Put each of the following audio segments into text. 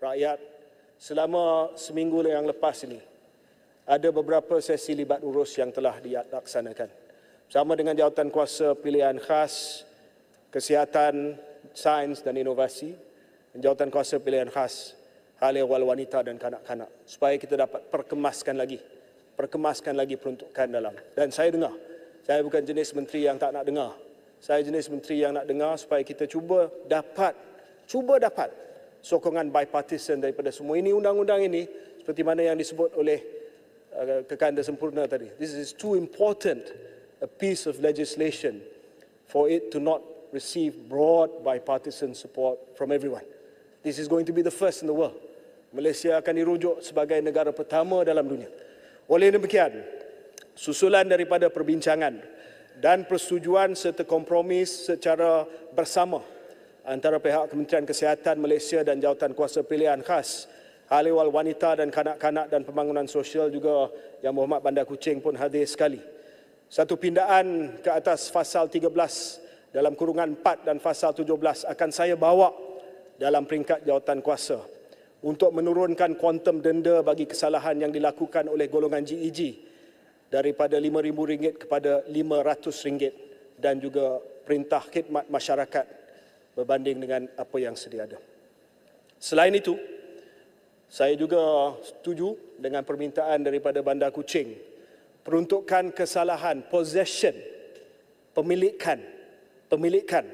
rakyat selama seminggu yang lepas ini ada beberapa sesi libat urus yang telah dilaksanakan sama dengan jawatan kuasa pilihan khas kesihatan sains dan inovasi dan jawatan kuasa pilihan khas hal ehwal wanita dan kanak-kanak supaya kita dapat perkemaskan lagi perkemaskan lagi peruntukan dalam dan saya dengar saya bukan jenis menteri yang tak nak dengar saya jenis menteri yang nak dengar supaya kita cuba dapat cuba dapat sokongan bipartisan daripada semua ini undang-undang ini seperti mana yang disebut oleh uh, kekanda sempurna tadi. This is too important a piece of legislation for it to not receive broad bipartisan support from everyone. This is going to be the first in the world. Malaysia akan dirujuk sebagai negara pertama dalam dunia. Oleh demikian, susulan daripada perbincangan dan persetujuan serta kompromis secara bersama antara pihak Kementerian Kesihatan Malaysia dan jawatan kuasa pilihan khas Hal ehwal wanita dan kanak-kanak dan pembangunan sosial juga Yang Berhormat Bandar Kuching pun hadir sekali. Satu pindaan ke atas fasal 13 dalam kurungan 4 dan fasal 17 akan saya bawa dalam peringkat jawatan kuasa untuk menurunkan kuantum denda bagi kesalahan yang dilakukan oleh golongan GEG e daripada RM5,000 kepada RM500 dan juga perintah khidmat masyarakat berbanding dengan apa yang sedia ada. Selain itu, saya juga setuju dengan permintaan daripada Bandar Kuching peruntukkan kesalahan possession pemilikan pemilikan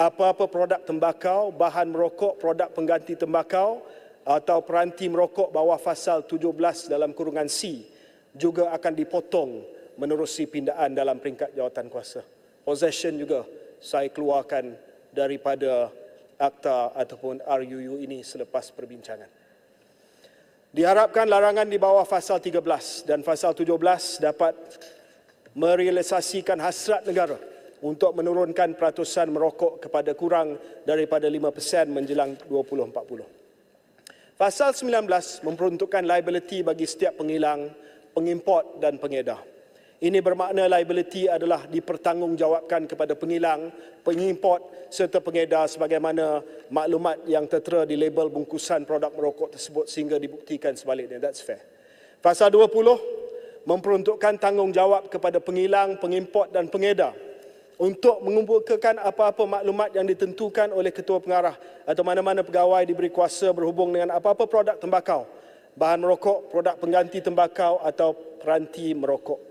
apa-apa produk tembakau, bahan merokok, produk pengganti tembakau atau peranti merokok bawah fasal 17 dalam kurungan C juga akan dipotong menerusi pindaan dalam peringkat jawatan kuasa. Possession juga saya keluarkan daripada akta ataupun RUU ini selepas perbincangan. Diharapkan larangan di bawah fasal 13 dan fasal 17 dapat merealisasikan hasrat negara untuk menurunkan peratusan merokok kepada kurang daripada 5% menjelang 2040. Fasal 19 memperuntukkan liability bagi setiap pengilang, pengimport dan pengedar. Ini bermakna liability adalah dipertanggungjawabkan kepada pengilang, pengimport serta pengedar sebagaimana maklumat yang tertera di label bungkusan produk merokok tersebut sehingga dibuktikan sebaliknya. That's fair. Fasa 20 memperuntukkan tanggungjawab kepada pengilang, pengimport dan pengedar untuk mengumpulkan apa-apa maklumat yang ditentukan oleh ketua pengarah atau mana-mana pegawai diberi kuasa berhubung dengan apa-apa produk tembakau, bahan merokok, produk pengganti tembakau atau peranti merokok.